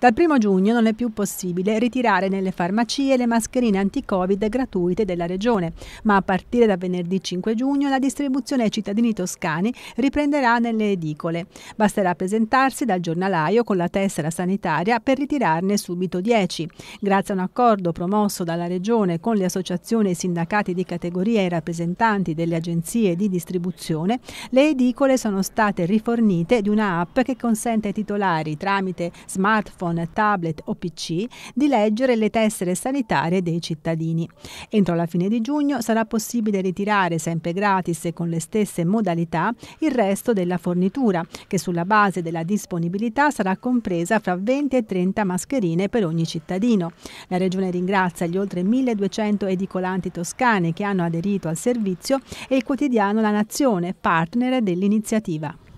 Dal 1 giugno non è più possibile ritirare nelle farmacie le mascherine anti-Covid gratuite della Regione, ma a partire da venerdì 5 giugno la distribuzione ai cittadini toscani riprenderà nelle edicole. Basterà presentarsi dal giornalaio con la tessera sanitaria per ritirarne subito 10. Grazie a un accordo promosso dalla Regione con le associazioni e i sindacati di categoria e i rappresentanti delle agenzie di distribuzione, le edicole sono state rifornite di una app che consente ai titolari tramite smartphone smartphone, tablet o PC di leggere le tessere sanitarie dei cittadini. Entro la fine di giugno sarà possibile ritirare sempre gratis e con le stesse modalità il resto della fornitura, che sulla base della disponibilità sarà compresa fra 20 e 30 mascherine per ogni cittadino. La Regione ringrazia gli oltre 1200 edicolanti toscani che hanno aderito al servizio e il quotidiano La Nazione, partner dell'iniziativa.